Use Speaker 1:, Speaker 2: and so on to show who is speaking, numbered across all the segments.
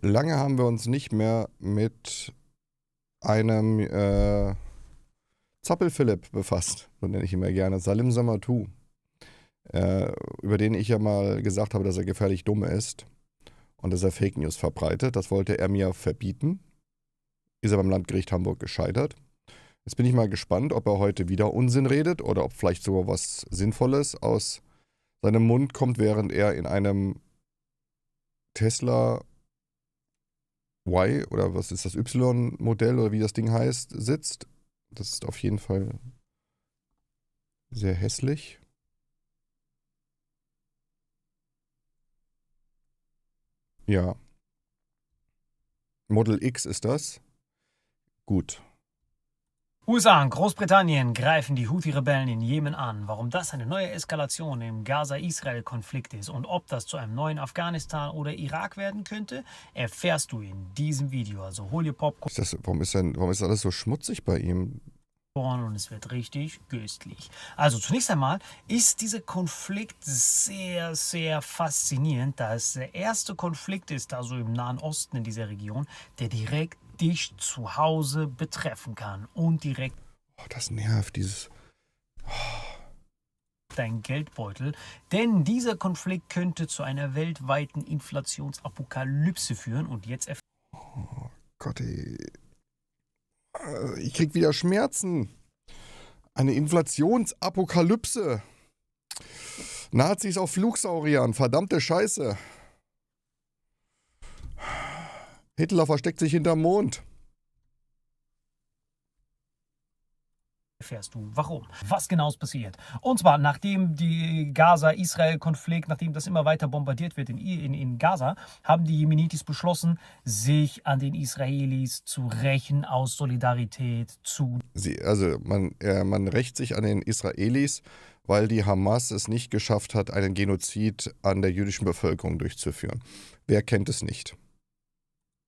Speaker 1: Lange haben wir uns nicht mehr mit einem äh, Zappel-Philipp befasst, so nenne ich ihn ja gerne, Salim Samatou, äh, über den ich ja mal gesagt habe, dass er gefährlich dumm ist und dass er Fake News verbreitet. Das wollte er mir verbieten. Ist er beim Landgericht Hamburg gescheitert. Jetzt bin ich mal gespannt, ob er heute wieder Unsinn redet oder ob vielleicht sogar was Sinnvolles aus seinem Mund kommt, während er in einem Tesla Y oder was ist das Y-Modell oder wie das Ding heißt, sitzt. Das ist auf jeden Fall sehr hässlich. Ja. Model X ist das. Gut.
Speaker 2: USA und Großbritannien greifen die Houthi-Rebellen in Jemen an. Warum das eine neue Eskalation im Gaza-Israel-Konflikt ist und ob das zu einem neuen Afghanistan oder Irak werden könnte, erfährst du in diesem Video. Also hol dir
Speaker 1: Popcorn. Ist das, warum, ist denn, warum ist alles so schmutzig bei ihm?
Speaker 2: und es wird richtig göstlich. Also zunächst einmal ist dieser Konflikt sehr, sehr faszinierend, da es der erste Konflikt ist, also im Nahen Osten in dieser Region, der direkt dich zu Hause betreffen kann und direkt.
Speaker 1: Oh, das nervt, dieses. Oh.
Speaker 2: Dein Geldbeutel, denn dieser Konflikt könnte zu einer weltweiten Inflationsapokalypse führen und jetzt.
Speaker 1: Oh Gott, ey. ich krieg wieder Schmerzen. Eine Inflationsapokalypse. Nazis auf Flugsauriern, verdammte Scheiße. Hitler versteckt sich hinterm Mond.
Speaker 2: erfährst du, warum, was genau ist passiert. Und zwar, nachdem die Gaza-Israel-Konflikt, nachdem das immer weiter bombardiert wird in, in, in, Gaza, haben die Jemenitis beschlossen, sich an den Israelis zu rächen aus Solidarität zu.
Speaker 1: Sie, also man, äh, man rächt sich an den Israelis, weil die Hamas es nicht geschafft hat, einen Genozid an der jüdischen Bevölkerung durchzuführen. Wer kennt es nicht?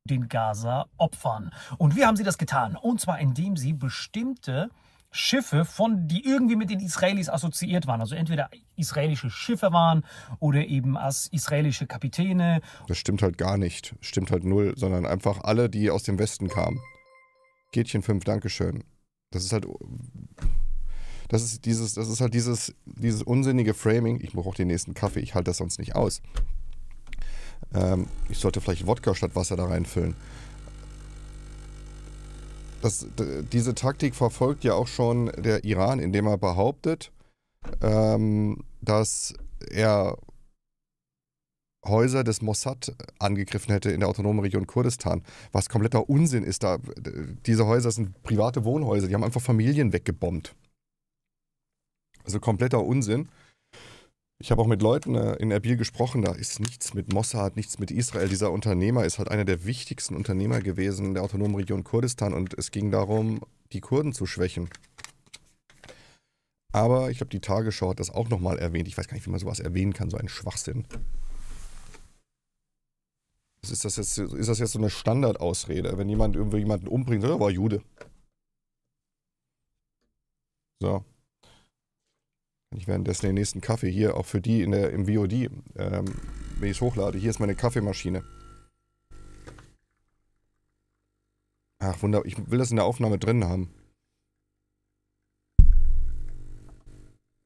Speaker 2: den Gaza opfern. Und wie haben sie das getan? Und zwar indem sie bestimmte Schiffe, von, die irgendwie mit den Israelis assoziiert waren. Also entweder israelische Schiffe waren oder eben als israelische Kapitäne.
Speaker 1: Das stimmt halt gar nicht. Stimmt halt null, sondern einfach alle, die aus dem Westen kamen. Gätchen 5, Dankeschön. Das ist halt. Das ist dieses, das ist halt dieses, dieses unsinnige Framing. Ich brauche den nächsten Kaffee, ich halte das sonst nicht aus. Ähm, ich sollte vielleicht Wodka statt Wasser da reinfüllen. Das, diese Taktik verfolgt ja auch schon der Iran, indem er behauptet, ähm, dass er Häuser des Mossad angegriffen hätte in der autonomen Region Kurdistan. Was kompletter Unsinn ist da. Diese Häuser sind private Wohnhäuser, die haben einfach Familien weggebombt. Also kompletter Unsinn. Ich habe auch mit Leuten äh, in Erbil gesprochen, da ist nichts mit Mossad, nichts mit Israel. Dieser Unternehmer ist halt einer der wichtigsten Unternehmer gewesen in der autonomen Region Kurdistan und es ging darum, die Kurden zu schwächen. Aber ich habe die Tagesschau hat das auch nochmal erwähnt. Ich weiß gar nicht, wie man sowas erwähnen kann, so ein Schwachsinn. Ist das jetzt, ist das jetzt so eine Standardausrede, wenn jemand irgendwie jemanden umbringt, oder oh, war Jude? So. Ich werde den nächsten Kaffee hier, auch für die in der, im VOD, ähm, wenn ich es hochlade. Hier ist meine Kaffeemaschine. Ach, wunderbar. Ich will das in der Aufnahme drin haben.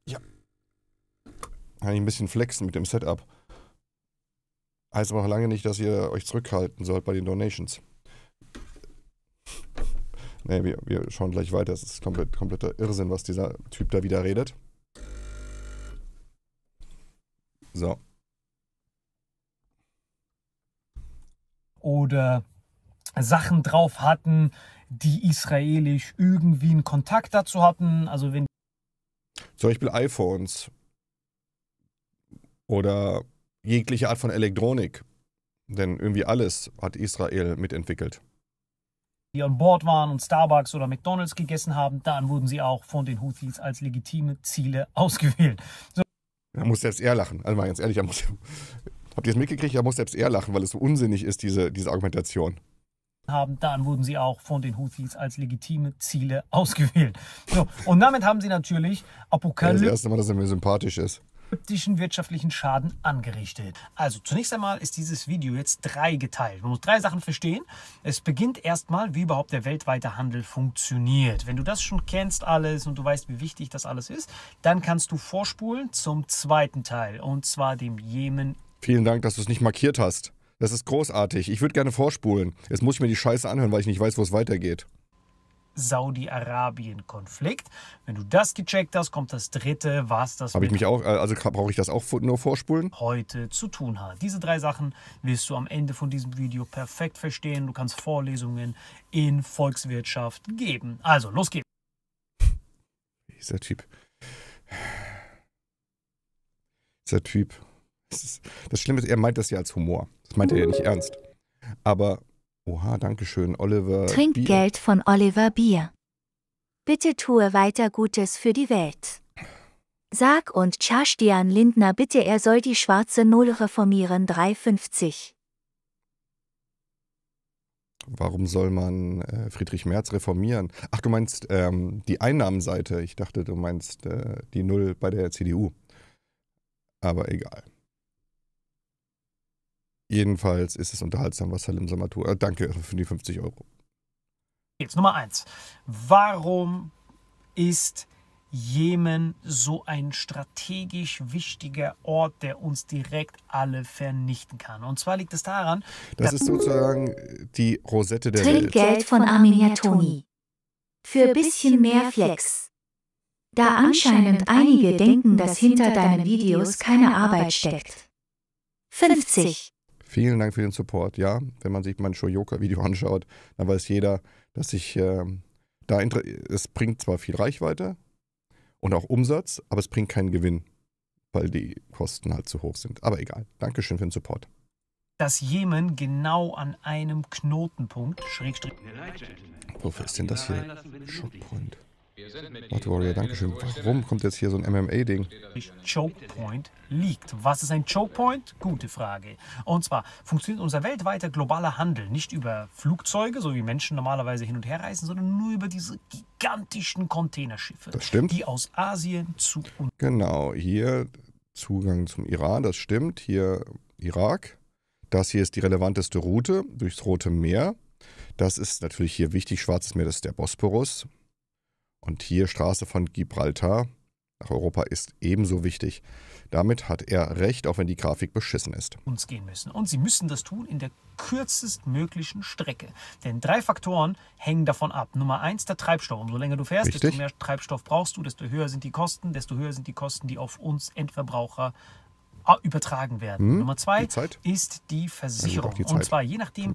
Speaker 1: Ja. Kann ich ein bisschen flexen mit dem Setup. Heißt aber noch lange nicht, dass ihr euch zurückhalten sollt bei den Donations. Nee, wir, wir, schauen gleich weiter. Das ist komplett, kompletter Irrsinn, was dieser Typ da wieder redet. So.
Speaker 2: Oder Sachen drauf hatten, die israelisch irgendwie einen Kontakt dazu hatten. Also wenn
Speaker 1: zum Beispiel iPhones oder jegliche Art von Elektronik. Denn irgendwie alles hat Israel mitentwickelt.
Speaker 2: Die an Bord waren und Starbucks oder McDonalds gegessen haben, dann wurden sie auch von den Houthis als legitime Ziele ausgewählt. So
Speaker 1: er muss selbst eher lachen. Also mal ganz ehrlich, muss, habt ihr es mitgekriegt? Er muss selbst eher lachen, weil es so unsinnig ist, diese, diese Argumentation
Speaker 2: haben, dann wurden sie auch von den Houthis als legitime Ziele ausgewählt. So, und damit haben sie natürlich Apokalypse. Ja, das erste
Speaker 1: Mal, dass er mir sympathisch ist
Speaker 2: optischen wirtschaftlichen Schaden angerichtet. Also zunächst einmal ist dieses Video jetzt dreigeteilt. Man muss drei Sachen verstehen. Es beginnt erstmal, wie überhaupt der weltweite Handel funktioniert. Wenn du das schon kennst alles und du weißt, wie wichtig das alles ist, dann kannst du vorspulen zum zweiten Teil und zwar dem Jemen.
Speaker 1: Vielen Dank, dass du es nicht markiert hast. Das ist großartig. Ich würde gerne vorspulen. Jetzt muss ich mir die Scheiße anhören, weil ich nicht weiß, wo es weitergeht.
Speaker 2: Saudi-Arabien-Konflikt. Wenn du das gecheckt hast, kommt das dritte, was das. Habe ich mich
Speaker 1: auch, äh, also brauche ich das auch nur vorspulen?
Speaker 2: Heute zu tun hat. Diese drei Sachen wirst du am Ende von diesem Video perfekt verstehen. Du kannst Vorlesungen in Volkswirtschaft geben. Also, los geht's.
Speaker 1: Dieser Typ. Dieser Typ. Das, ist, das Schlimme ist, er meint das ja als Humor. Das meint er ja nicht ernst. Aber Oha, danke schön, Oliver. Trinkgeld
Speaker 2: Bier. von Oliver Bier. Bitte tue weiter Gutes für die Welt. Sag und Charstian Lindner bitte, er soll die schwarze Null reformieren 350.
Speaker 1: Warum soll man äh, Friedrich Merz reformieren? Ach, du meinst ähm, die Einnahmenseite. Ich dachte, du meinst äh, die Null bei der CDU. Aber egal. Jedenfalls ist es unterhaltsam, was Salim Samatur. Äh, danke für die 50 Euro.
Speaker 2: Jetzt Nummer eins. Warum ist Jemen so ein strategisch wichtiger Ort, der uns direkt alle vernichten kann. Und zwar liegt es daran,
Speaker 1: das ist sozusagen die Rosette der Trinkgeld Welt. Trinkgeld von Arminia Toni.
Speaker 2: Für bisschen mehr Flex. Da anscheinend einige denken, dass hinter deinen Videos keine Arbeit steckt. 50.
Speaker 1: Vielen Dank für den Support. Ja, wenn man sich mein Shoyoka-Video anschaut, dann weiß jeder, dass ich äh, da es bringt zwar viel Reichweite und auch Umsatz, aber es bringt keinen Gewinn, weil die Kosten halt zu hoch sind. Aber egal. Dankeschön für den Support.
Speaker 2: Dass Jemen genau an einem Knotenpunkt, Schrägstrich.
Speaker 1: Wofür ist denn das hier?
Speaker 2: Schockpunkt.
Speaker 1: Night Warrior, Dankeschön. Warum kommt jetzt hier so ein MMA-Ding?
Speaker 2: Chokepoint liegt. Was ist ein Chokepoint? Gute Frage. Und zwar funktioniert unser weltweiter globaler Handel nicht über Flugzeuge, so wie Menschen normalerweise hin und her reisen, sondern nur über diese gigantischen Containerschiffe. Das stimmt. Die aus Asien zu
Speaker 1: uns. Genau, hier Zugang zum Iran, das stimmt. Hier Irak. Das hier ist die relevanteste Route durchs Rote Meer. Das ist natürlich hier wichtig. Schwarzes Meer, das ist der Bosporus. Und hier Straße von Gibraltar nach Europa ist ebenso wichtig. Damit hat er recht, auch wenn die Grafik beschissen ist.
Speaker 2: Uns gehen müssen. Und sie müssen das tun in der kürzestmöglichen Strecke. Denn drei Faktoren hängen davon ab. Nummer eins, der Treibstoff. Umso länger du fährst, Richtig. desto mehr Treibstoff brauchst du, desto höher sind die Kosten, desto höher sind die Kosten, die auf uns Endverbraucher ah, übertragen werden. Hm, Nummer zwei die ist die also Versicherung. Die Und zwar je nachdem,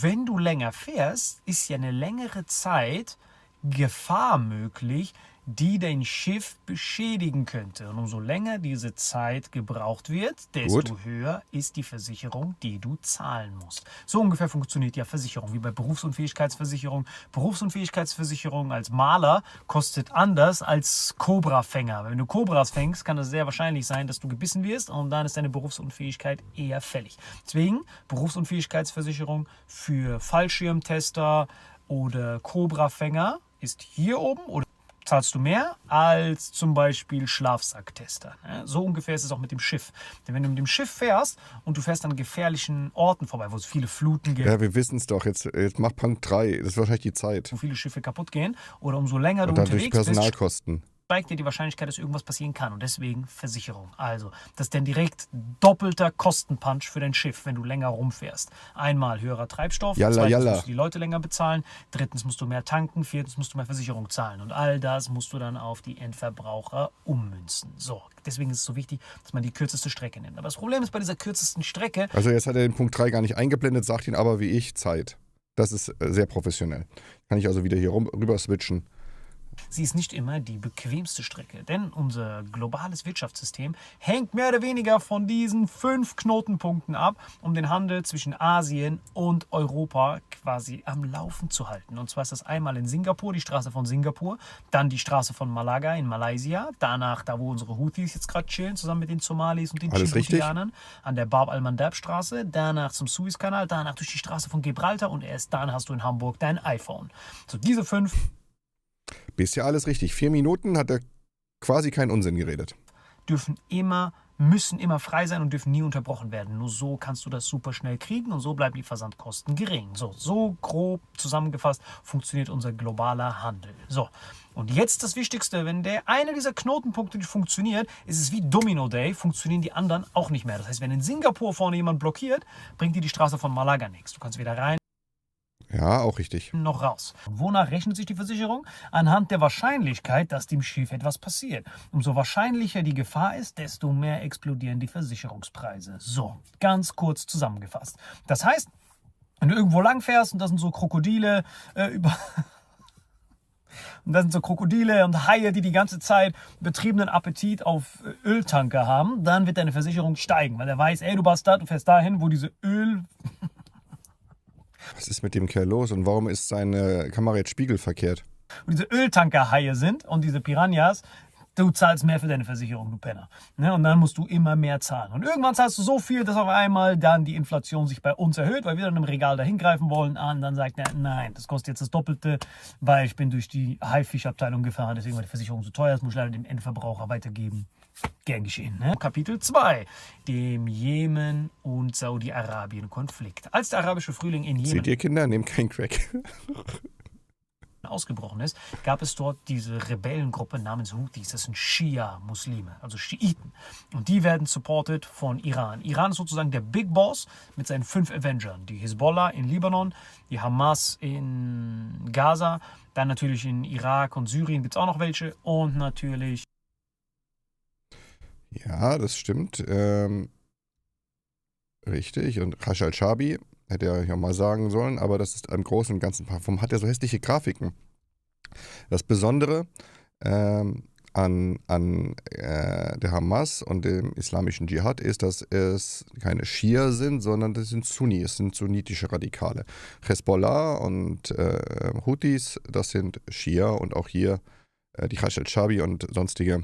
Speaker 2: wenn du länger fährst, ist ja eine längere Zeit Gefahr möglich, die dein Schiff beschädigen könnte. Und umso länger diese Zeit gebraucht wird, desto Gut. höher ist die Versicherung, die du zahlen musst. So ungefähr funktioniert ja Versicherung, wie bei Berufsunfähigkeitsversicherung. Berufsunfähigkeitsversicherung als Maler kostet anders als Cobra-Fänger. Wenn du Cobras fängst, kann es sehr wahrscheinlich sein, dass du gebissen wirst und dann ist deine Berufsunfähigkeit eher fällig. Deswegen Berufsunfähigkeitsversicherung für Fallschirmtester oder Cobra-Fänger ist hier oben oder zahlst du mehr als zum Beispiel Schlafsacktester. Ne? So ungefähr ist es auch mit dem Schiff. Denn wenn du mit dem Schiff fährst und du fährst an gefährlichen Orten vorbei, wo es viele Fluten gibt. Ja, wir
Speaker 1: wissen es doch. Jetzt, jetzt mach Punkt 3. Das ist wahrscheinlich die Zeit. Wo viele Schiffe
Speaker 2: kaputt gehen oder umso länger und du unterwegs bist. Personalkosten steigt dir die Wahrscheinlichkeit, dass irgendwas passieren kann. Und deswegen Versicherung. Also, das ist dann direkt doppelter Kostenpunch für dein Schiff, wenn du länger rumfährst. Einmal höherer Treibstoff, jalla, zweitens jalla. musst du die Leute länger bezahlen, drittens musst du mehr tanken, viertens musst du mehr Versicherung zahlen. Und all das musst du dann auf die Endverbraucher ummünzen. So, deswegen ist es so wichtig, dass man die kürzeste Strecke nimmt. Aber das Problem ist bei dieser kürzesten Strecke. Also,
Speaker 1: jetzt hat er den Punkt 3 gar nicht eingeblendet, sagt ihn aber wie ich Zeit. Das ist äh, sehr professionell. Kann ich also wieder hier rum, rüber switchen.
Speaker 2: Sie ist nicht immer die bequemste Strecke, denn unser globales Wirtschaftssystem hängt mehr oder weniger von diesen fünf Knotenpunkten ab, um den Handel zwischen Asien und Europa quasi am Laufen zu halten. Und zwar ist das einmal in Singapur, die Straße von Singapur, dann die Straße von Malaga in Malaysia, danach da, wo unsere Houthis jetzt gerade chillen, zusammen mit den Somalis und den Djiboutianern, an der Bab al-Mandab-Straße, danach zum Suezkanal, danach durch die Straße von Gibraltar und erst dann hast du in Hamburg dein iPhone. So, diese fünf
Speaker 1: Bisher alles richtig. Vier Minuten hat er quasi keinen Unsinn geredet.
Speaker 2: Dürfen immer, müssen immer frei sein und dürfen nie unterbrochen werden. Nur so kannst du das super schnell kriegen und so bleiben die Versandkosten gering. So, so grob zusammengefasst funktioniert unser globaler Handel. So. Und jetzt das Wichtigste, wenn der eine dieser Knotenpunkte nicht funktioniert, ist es wie Domino Day, funktionieren die anderen auch nicht mehr. Das heißt, wenn in Singapur vorne jemand blockiert, bringt dir die Straße von Malaga nichts. Du kannst wieder rein.
Speaker 1: Ja, auch richtig.
Speaker 2: Noch raus. Wonach rechnet sich die Versicherung? Anhand der Wahrscheinlichkeit, dass dem Schiff etwas passiert. Umso wahrscheinlicher die Gefahr ist, desto mehr explodieren die Versicherungspreise. So, ganz kurz zusammengefasst. Das heißt, wenn du irgendwo langfährst und das sind so Krokodile äh, über. Und das sind so Krokodile und Haie, die die ganze Zeit betriebenen Appetit auf äh, Öltanker haben. Dann wird deine Versicherung steigen, weil er weiß, ey, du Bastard, du fährst dahin, wo diese Öl.
Speaker 1: was ist mit dem Kerl los und warum ist seine Kamera jetzt spiegelverkehrt?
Speaker 2: Und diese Öltankerhaie sind und diese Piranhas, du zahlst mehr für deine Versicherung, du Penner. Ne? Und dann musst du immer mehr zahlen. Und irgendwann zahlst du so viel, dass auf einmal dann die Inflation sich bei uns erhöht, weil wir dann im Regal dahin greifen wollen. und dann sagt er, nein, das kostet jetzt das Doppelte, weil ich bin durch die Haifischabteilung gefahren, deswegen war die Versicherung so teuer, das muss ich leider dem Endverbraucher weitergeben. Gern geschehen. Ne? Kapitel 2, dem Jemen- und Saudi-Arabien-Konflikt. Als der arabische Frühling in Jemen... Seht ihr,
Speaker 1: Kinder, nehmt keinen Crack. ausgebrochen
Speaker 2: ist, gab es dort diese Rebellengruppe namens Houthis. Das sind shia muslime also Schiiten. Und die werden supported von Iran. Iran ist sozusagen der Big Boss mit seinen fünf Avengers: Die Hezbollah in Libanon, die Hamas in Gaza, dann natürlich in Irak und Syrien gibt es auch noch welche und natürlich
Speaker 1: ja, das stimmt. Ähm, richtig. Und Rashal Shabi hätte er ja mal sagen sollen, aber das ist im Großen und Ganzen Parfum. Hat er so hässliche Grafiken. Das Besondere ähm, an, an äh, der Hamas und dem islamischen Dschihad ist, dass es keine Schia sind, sondern das sind Sunni, es sind sunnitische Radikale. Hezbollah und äh, Houthis, das sind Schia und auch hier äh, die Khashoggi und sonstige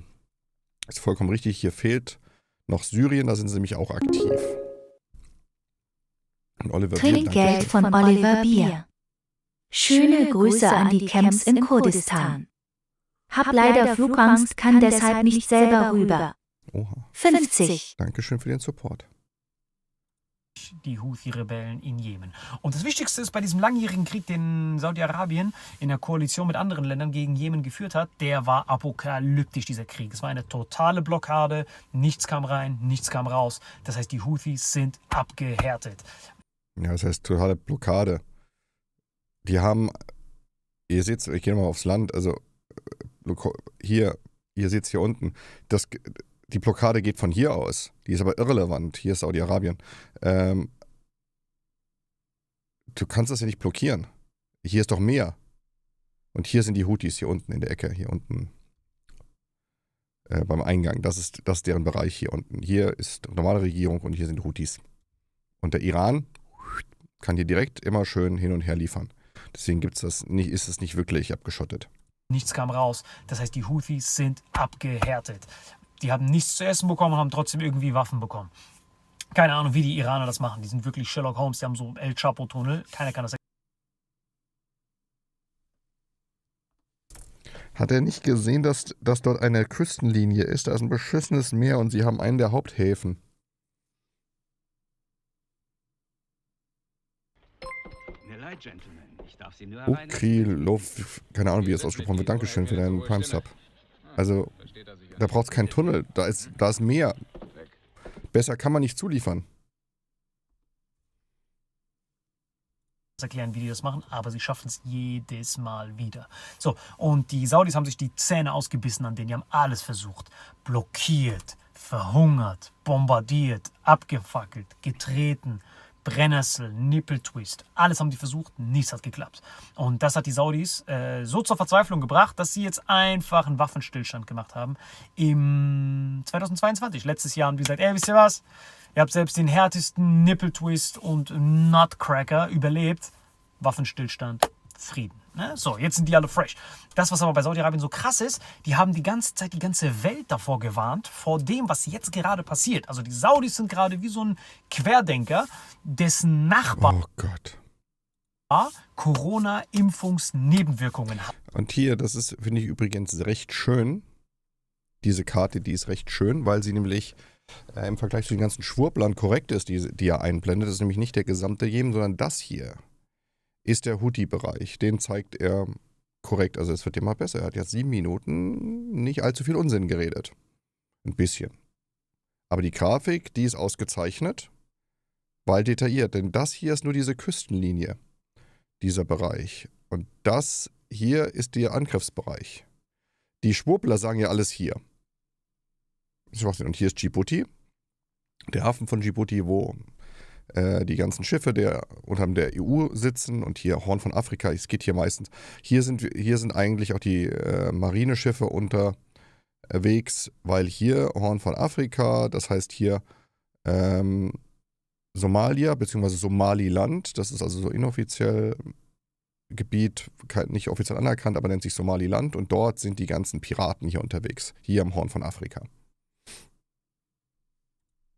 Speaker 1: ist vollkommen richtig, hier fehlt noch Syrien, da sind sie nämlich auch aktiv. Und Oliver Trinkgeld von Oliver Bier.
Speaker 2: Schöne Grüße an die Camps in Kurdistan. Hab leider Flugangst, kann deshalb nicht selber rüber.
Speaker 1: Oha. 50. Dankeschön für den Support
Speaker 2: die Houthi-Rebellen in Jemen. Und das Wichtigste ist bei diesem langjährigen Krieg, den Saudi-Arabien in der Koalition mit anderen Ländern gegen Jemen geführt hat, der war apokalyptisch, dieser Krieg. Es war eine totale Blockade, nichts kam rein, nichts kam raus. Das heißt, die Houthis sind abgehärtet.
Speaker 1: Ja, das heißt totale Blockade. Die haben, ihr seht ich gehe mal aufs Land, also äh, hier, ihr seht hier unten, das die Blockade geht von hier aus. Die ist aber irrelevant. Hier ist Saudi-Arabien. Ähm, du kannst das ja nicht blockieren. Hier ist doch mehr. Und hier sind die Houthis, hier unten in der Ecke, hier unten äh, beim Eingang. Das ist, das ist deren Bereich hier unten. Hier ist normale Regierung und hier sind Houthis. Und der Iran kann hier direkt immer schön hin und her liefern. Deswegen gibt's das nicht, ist es nicht wirklich abgeschottet.
Speaker 2: Nichts kam raus. Das heißt, die Houthis sind abgehärtet. Die haben nichts zu essen bekommen, und haben trotzdem irgendwie Waffen bekommen. Keine Ahnung, wie die Iraner das machen. Die sind wirklich Sherlock Holmes, die haben so El Chapo-Tunnel. Keiner kann das
Speaker 1: Hat er nicht gesehen, dass, dass dort eine Küstenlinie ist? Da ist ein beschissenes Meer und sie haben einen der Haupthäfen. Ukrilov, keine Ahnung, wie es ausgesprochen wird. Dankeschön für deinen Prime Sub. Also, da braucht es keinen Tunnel. Da ist, da ist Meer. Besser kann man nicht zuliefern.
Speaker 2: erklären, wie die das machen, aber sie schaffen es jedes Mal wieder. So, und die Saudis haben sich die Zähne ausgebissen an denen, die haben alles versucht. Blockiert, verhungert, bombardiert, abgefackelt, getreten, Brennnessel, Twist, Alles haben die versucht, nichts hat geklappt. Und das hat die Saudis äh, so zur Verzweiflung gebracht, dass sie jetzt einfach einen Waffenstillstand gemacht haben im 2022, letztes Jahr. haben die gesagt, ey, wisst ihr was? Ihr habt selbst den härtesten Nipple Twist und Nutcracker überlebt. Waffenstillstand, Frieden. Ne? So, jetzt sind die alle fresh. Das, was aber bei Saudi-Arabien so krass ist, die haben die ganze Zeit die ganze Welt davor gewarnt, vor dem, was jetzt gerade passiert. Also die Saudis sind gerade wie so ein Querdenker, dessen
Speaker 1: Nachbar oh Gott.
Speaker 2: Corona-Impfungsnebenwirkungen hat.
Speaker 1: Und hier, das ist, finde ich übrigens recht schön. Diese Karte, die ist recht schön, weil sie nämlich äh, im Vergleich zu den ganzen Schwurblern korrekt ist, die, die er einblendet. Das ist nämlich nicht der gesamte Jemen, sondern das hier ist der Hoodie-Bereich. Den zeigt er korrekt. Also es wird immer besser. Er hat jetzt sieben Minuten nicht allzu viel Unsinn geredet. Ein bisschen. Aber die Grafik, die ist ausgezeichnet, weil detailliert. Denn das hier ist nur diese Küstenlinie, dieser Bereich. Und das hier ist der Angriffsbereich. Die Schwurbler sagen ja alles hier. Und hier ist Djibouti, der Hafen von Djibouti, wo äh, die ganzen Schiffe die unter der EU sitzen und hier Horn von Afrika, es geht hier meistens, hier sind, hier sind eigentlich auch die äh, Marineschiffe unterwegs, weil hier Horn von Afrika, das heißt hier ähm, Somalia bzw. Somaliland, das ist also so inoffiziell Gebiet, nicht offiziell anerkannt, aber nennt sich Somaliland und dort sind die ganzen Piraten hier unterwegs, hier am Horn von Afrika.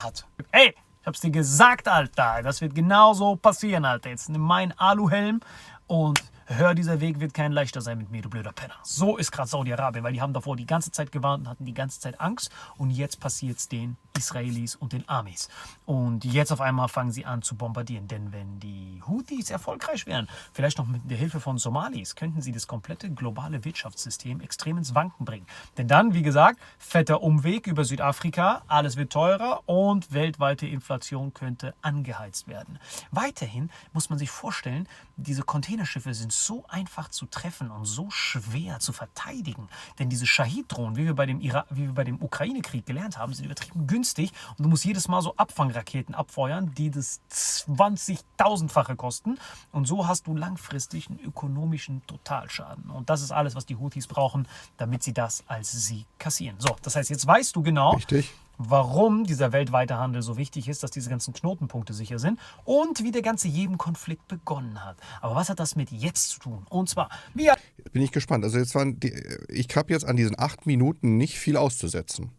Speaker 2: Hat. Hey, ich hab's dir gesagt, Alter. Das wird genauso passieren, Alter. Jetzt nimm meinen Aluhelm und hör, dieser Weg wird kein leichter sein mit mir, du blöder Penner. So ist gerade Saudi-Arabien, weil die haben davor die ganze Zeit gewarnt und hatten die ganze Zeit Angst. Und jetzt passiert es den Israelis und den Amis. Und jetzt auf einmal fangen sie an zu bombardieren. Denn wenn die Houthis erfolgreich wären, vielleicht noch mit der Hilfe von Somalis, könnten sie das komplette globale Wirtschaftssystem extrem ins Wanken bringen. Denn dann, wie gesagt, fetter Umweg über Südafrika, alles wird teurer und weltweite Inflation könnte angeheizt werden. Weiterhin muss man sich vorstellen, diese Containerschiffe sind so einfach zu treffen und so schwer zu verteidigen. Denn diese Shahid-Drohnen, wie wir bei dem, dem Ukraine-Krieg gelernt haben, sind übertrieben günstig und du musst jedes Mal so Abfangraketen abfeuern, die das 20.000-fache kosten. Und so hast du langfristig einen ökonomischen Totalschaden. Und das ist alles, was die Houthis brauchen, damit sie das als sie kassieren. So, das heißt, jetzt weißt du genau, Richtig warum dieser weltweite Handel so wichtig ist, dass diese ganzen Knotenpunkte sicher sind und wie der ganze jeden konflikt begonnen hat. Aber was hat das mit jetzt zu tun? Und zwar,
Speaker 1: wie... Bin ich gespannt. Also jetzt waren die, ich habe jetzt an diesen acht Minuten nicht viel auszusetzen.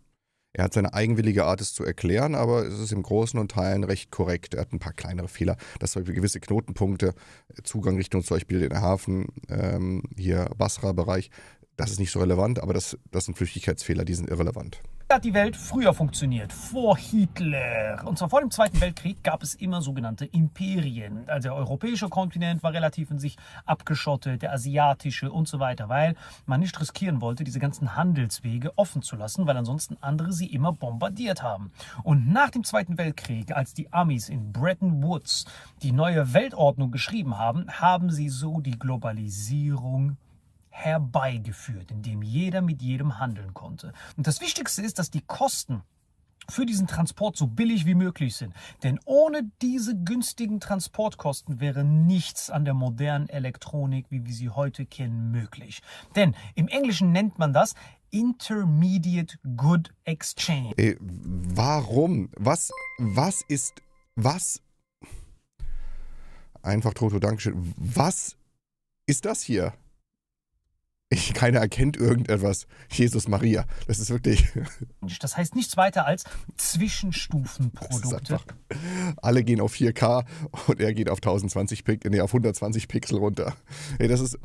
Speaker 1: Er hat seine eigenwillige Art, es zu erklären, aber es ist im Großen und Teilen recht korrekt. Er hat ein paar kleinere Fehler, dass zum Beispiel gewisse Knotenpunkte, äh, Zugang Richtung zum Beispiel den Hafen, ähm, hier Basra-Bereich, das ist nicht so relevant, aber das, das sind Flüchtigkeitsfehler, die sind irrelevant
Speaker 2: hat die Welt früher funktioniert, vor Hitler. Und zwar vor dem Zweiten Weltkrieg gab es immer sogenannte Imperien. Also der europäische Kontinent war relativ in sich abgeschottet, der asiatische und so weiter, weil man nicht riskieren wollte, diese ganzen Handelswege offen zu lassen, weil ansonsten andere sie immer bombardiert haben. Und nach dem Zweiten Weltkrieg, als die Amis in Bretton Woods die neue Weltordnung geschrieben haben, haben sie so die Globalisierung herbeigeführt, indem jeder mit jedem handeln konnte. Und das Wichtigste ist, dass die Kosten für diesen Transport so billig wie möglich sind. Denn ohne diese günstigen Transportkosten wäre nichts an der modernen Elektronik, wie wir sie heute kennen, möglich. Denn im Englischen nennt man das Intermediate Good Exchange. Ey, äh,
Speaker 1: warum? Was, was ist, was? Einfach Toto, Dankeschön. Was ist das hier? ich, keiner erkennt irgendetwas. Jesus Maria. Das ist wirklich.
Speaker 2: Das heißt nichts weiter als Zwischenstufenprodukte.
Speaker 1: alle gehen auf 4K und er geht auf 1020 Pixel, nee, auf 120 Pixel runter. das ist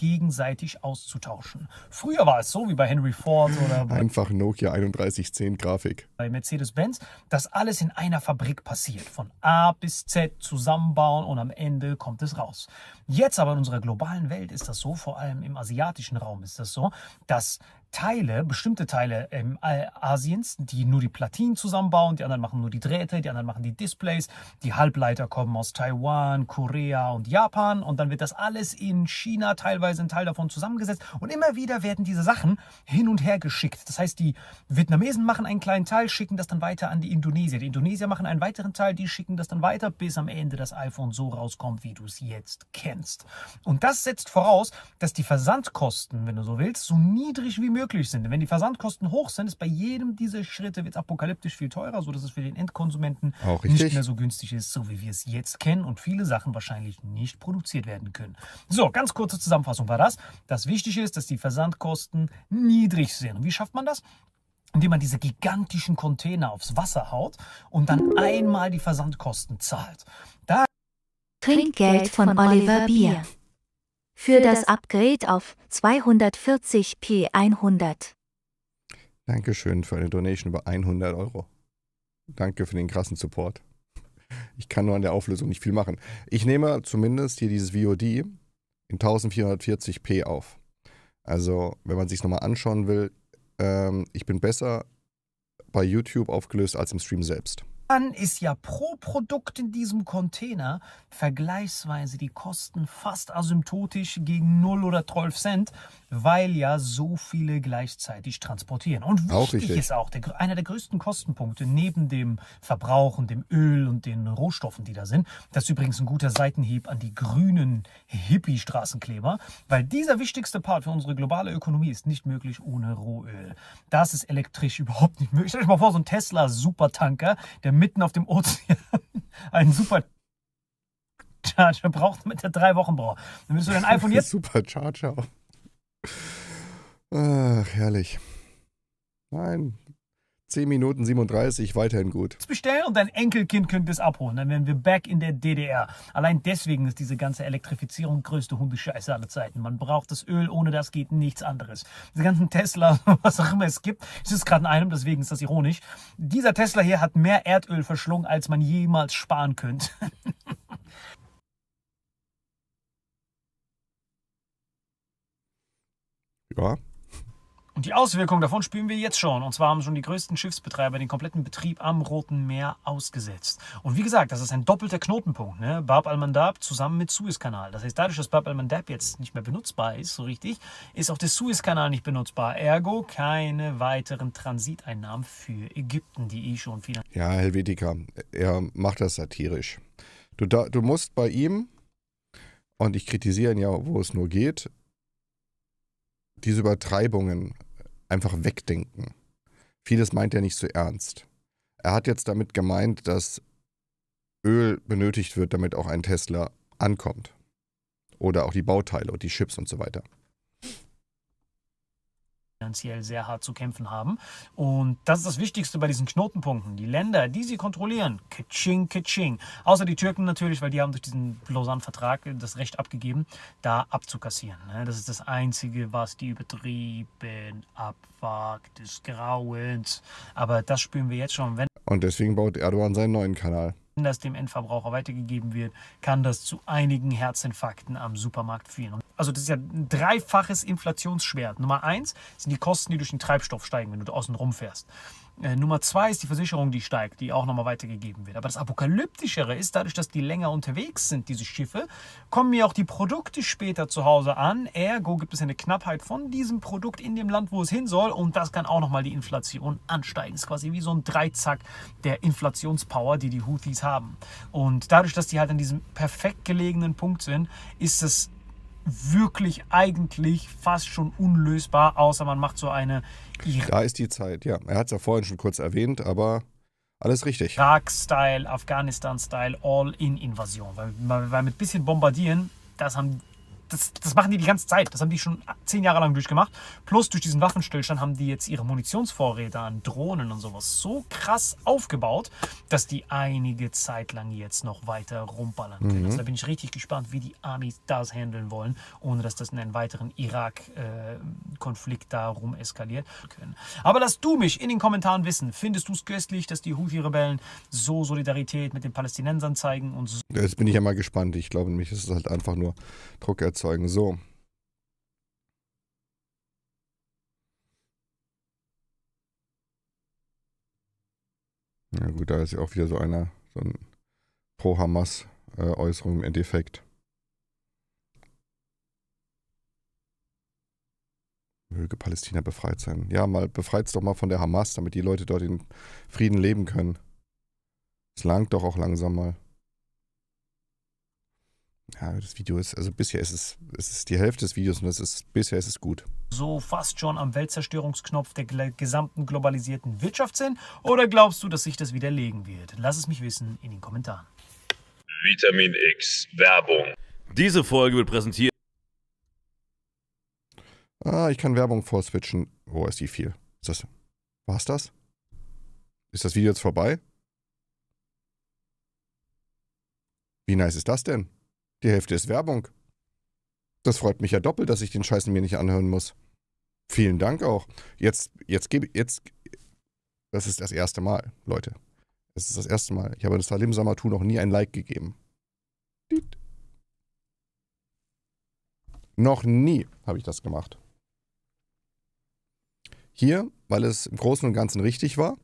Speaker 2: gegenseitig auszutauschen. Früher war es so wie bei Henry Ford oder bei
Speaker 1: einfach Nokia 3110 Grafik.
Speaker 2: Bei Mercedes-Benz, dass alles in einer Fabrik passiert, von A bis Z zusammenbauen und am Ende kommt es raus. Jetzt aber in unserer globalen Welt ist das so, vor allem im asiatischen Raum ist das so, dass Teile, bestimmte Teile ähm, Asiens, die nur die Platinen zusammenbauen, die anderen machen nur die Drähte, die anderen machen die Displays, die Halbleiter kommen aus Taiwan, Korea und Japan und dann wird das alles in China teilweise ein Teil davon zusammengesetzt und immer wieder werden diese Sachen hin und her geschickt. Das heißt, die Vietnamesen machen einen kleinen Teil, schicken das dann weiter an die Indonesier. Die Indonesier machen einen weiteren Teil, die schicken das dann weiter, bis am Ende das iPhone so rauskommt, wie du es jetzt kennst. Und das setzt voraus, dass die Versandkosten, wenn du so willst, so niedrig wie möglich möglich sind. Wenn die Versandkosten hoch sind, ist bei jedem dieser Schritte wird es apokalyptisch viel teurer, sodass es für den Endkonsumenten nicht mehr so günstig ist, so wie wir es jetzt kennen und viele Sachen wahrscheinlich nicht produziert werden können. So, ganz kurze Zusammenfassung war das. Das Wichtige ist, dass die Versandkosten niedrig sind. Und wie schafft man das? indem man diese gigantischen Container aufs Wasser haut und dann einmal die Versandkosten zahlt. Da Trinkgeld von Oliver Bier für das Upgrade auf 240p100.
Speaker 1: Dankeschön für eine Donation über 100 Euro. Danke für den krassen Support. Ich kann nur an der Auflösung nicht viel machen. Ich nehme zumindest hier dieses VOD in 1440p auf. Also, wenn man es sich nochmal anschauen will, ähm, ich bin besser bei YouTube aufgelöst als im Stream selbst.
Speaker 2: Dann ist ja pro Produkt in diesem Container vergleichsweise die Kosten fast asymptotisch gegen 0 oder 12 Cent, weil ja so viele gleichzeitig transportieren. Und wichtig auch ist auch, der, einer der größten Kostenpunkte neben dem Verbrauch und dem Öl und den Rohstoffen, die da sind, das ist übrigens ein guter Seitenhieb an die grünen Hippie-Straßenkleber, weil dieser wichtigste Part für unsere globale Ökonomie ist nicht möglich ohne Rohöl. Das ist elektrisch überhaupt nicht möglich. Stell euch mal vor, so ein Tesla-Supertanker, der mitten auf dem Ozean einen Supercharger braucht, damit er drei Wochen braucht. Dann willst du dein iPhone jetzt.
Speaker 1: Supercharger. Ach, herrlich. Nein, 10 Minuten 37, weiterhin gut.
Speaker 2: Bestellen und dein Enkelkind könnte es abholen. Dann wären wir back in der DDR. Allein deswegen ist diese ganze Elektrifizierung größte Hundescheiße aller Zeiten. Man braucht das Öl, ohne das geht nichts anderes. Diese ganzen Tesla, was auch immer es gibt, es ist gerade in einem, deswegen ist das ironisch. Dieser Tesla hier hat mehr Erdöl verschlungen, als man jemals sparen könnte. ja, und die Auswirkungen davon spüren wir jetzt schon. Und zwar haben schon die größten Schiffsbetreiber den kompletten Betrieb am Roten Meer ausgesetzt. Und wie gesagt, das ist ein doppelter Knotenpunkt. Ne? Bab al-Mandab zusammen mit Suezkanal. Das heißt, dadurch, dass Bab al-Mandab jetzt nicht mehr benutzbar ist, so richtig, ist auch der Suezkanal nicht benutzbar. Ergo keine weiteren Transiteinnahmen für Ägypten, die ich eh schon viel.
Speaker 1: Ja, Helvetica, er macht das satirisch. Du, da, du musst bei ihm, und ich kritisiere ihn ja, wo es nur geht, diese Übertreibungen einfach wegdenken. Vieles meint er nicht so ernst. Er hat jetzt damit gemeint, dass Öl benötigt wird, damit auch ein Tesla ankommt. Oder auch die Bauteile und die Chips und so weiter
Speaker 2: finanziell sehr hart zu kämpfen haben. Und das ist das Wichtigste bei diesen Knotenpunkten. Die Länder, die sie kontrollieren, kitsching, kitsching. Außer die Türken natürlich, weil die haben durch diesen Lausanne-Vertrag das Recht abgegeben, da abzukassieren. Ne? Das ist das Einzige, was die übertrieben abwagt, des Grauens. Aber das spüren wir jetzt schon. Wenn
Speaker 1: Und deswegen baut Erdogan seinen neuen Kanal.
Speaker 2: Wenn das dem Endverbraucher weitergegeben wird, kann das zu einigen Herzinfarkten am Supermarkt führen. Also das ist ja ein dreifaches Inflationsschwert. Nummer eins sind die Kosten, die durch den Treibstoff steigen, wenn du außen rumfährst. Äh, Nummer zwei ist die Versicherung, die steigt, die auch nochmal weitergegeben wird. Aber das Apokalyptischere ist, dadurch, dass die länger unterwegs sind, diese Schiffe, kommen mir auch die Produkte später zu Hause an. Ergo gibt es eine Knappheit von diesem Produkt in dem Land, wo es hin soll. Und das kann auch nochmal die Inflation ansteigen. Das ist quasi wie so ein Dreizack der Inflationspower, die die Houthis haben. Und dadurch, dass die halt an diesem perfekt gelegenen Punkt sind, ist es wirklich eigentlich fast schon unlösbar, außer man macht so eine. Ir da
Speaker 1: ist die Zeit, ja. Er hat es ja vorhin schon kurz erwähnt, aber alles richtig.
Speaker 2: Irak-Style, Afghanistan-Style, All-In-Invasion. Weil, weil mit bisschen Bombardieren, das haben das, das machen die die ganze Zeit. Das haben die schon zehn Jahre lang durchgemacht. Plus durch diesen Waffenstillstand haben die jetzt ihre Munitionsvorräte an Drohnen und sowas so krass aufgebaut, dass die einige Zeit lang jetzt noch weiter rumballern können. Mhm. Also da bin ich richtig gespannt, wie die Amis das handeln wollen, ohne dass das in einen weiteren Irak-Konflikt darum eskaliert können. Aber lass du mich in den Kommentaren wissen. Findest du es köstlich, dass die Houthi-Rebellen so Solidarität mit den Palästinensern zeigen und so
Speaker 1: Jetzt bin ich ja mal gespannt. Ich glaube nämlich, es ist halt einfach nur Druck erzeugt erzeugen. So. Na ja gut, da ist ja auch wieder so einer, so ein Pro-Hamas-Äußerung äh, im Endeffekt. Möge Palästina befreit sein. Ja, mal befreit es doch mal von der Hamas, damit die Leute dort in Frieden leben können. Es langt doch auch langsam mal. Ja, das Video ist, also bisher ist es, es ist die Hälfte des Videos und das ist, bisher ist es gut.
Speaker 2: So fast schon am Weltzerstörungsknopf der gesamten globalisierten Wirtschaft sind? Oder glaubst du, dass sich das widerlegen wird? Lass es mich wissen in den Kommentaren. Vitamin X Werbung.
Speaker 1: Diese Folge wird präsentiert. Ah, ich kann Werbung vorswitchen. Wo ist die viel? Ist das. War's das? Ist das Video jetzt vorbei? Wie nice ist das denn? Die Hälfte ist Werbung. Das freut mich ja doppelt, dass ich den Scheißen mir nicht anhören muss. Vielen Dank auch. Jetzt, jetzt gebe ich, jetzt. Das ist das erste Mal, Leute. Das ist das erste Mal. Ich habe das Salim Samatu noch nie ein Like gegeben. Diet. Noch nie habe ich das gemacht. Hier, weil es im Großen und Ganzen richtig war.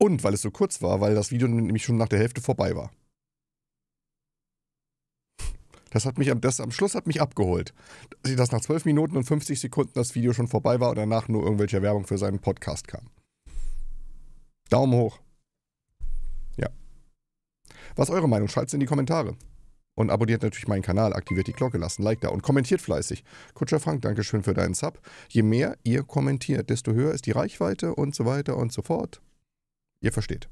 Speaker 1: Und weil es so kurz war, weil das Video nämlich schon nach der Hälfte vorbei war. Das hat mich am, das am Schluss hat mich abgeholt. Dass nach 12 Minuten und 50 Sekunden das Video schon vorbei war und danach nur irgendwelche Werbung für seinen Podcast kam. Daumen hoch. Ja. Was ist eure Meinung? Schreibt es in die Kommentare. Und abonniert natürlich meinen Kanal, aktiviert die Glocke, lasst ein Like da und kommentiert fleißig. Kutscher Frank, Dankeschön für deinen Sub. Je mehr ihr kommentiert, desto höher ist die Reichweite und so weiter und so fort. Ihr versteht.